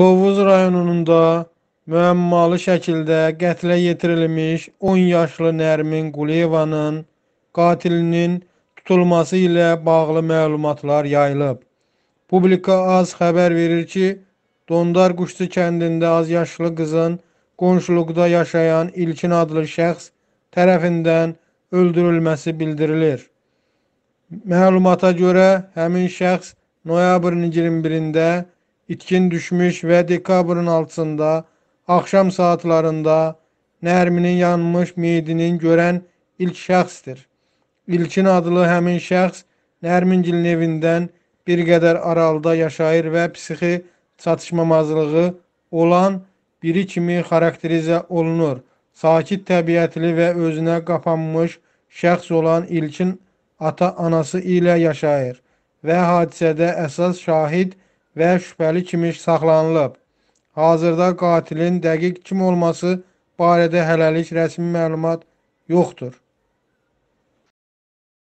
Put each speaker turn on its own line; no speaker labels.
Tovuz rayonunda müəmmalı şəkildə qətlə yetirilmiş 10 yaşlı Nərmin Quliyevanın qatilinin tutulması ilə bağlı məlumatlar yayılıb. Publika az xəbər verir ki, Dondar Quşçu kəndində az yaşlı qızın qonşuluqda yaşayan İlkin adlı şəxs tərəfindən öldürülməsi bildirilir. Məlumata görə həmin şəxs noyabrın 21-də itkin düşmüş və dekabrın altısında axşam saatlarında nərminin yanmış meyidinin görən ilk şəxsdir. İlkin adlı həmin şəxs Nərmingilin evindən bir qədər aralıda yaşayır və psixi çatışmamazlığı olan biri kimi xarakterizə olunur. Sakit təbiətli və özünə qapanmış şəxs olan İlkin ata-anası ilə yaşayır və hadisədə əsas şahid və şübhəli kimi saxlanılıb. Hazırda qatilin dəqiq kim olması barədə hələlik rəsmi məlumat yoxdur.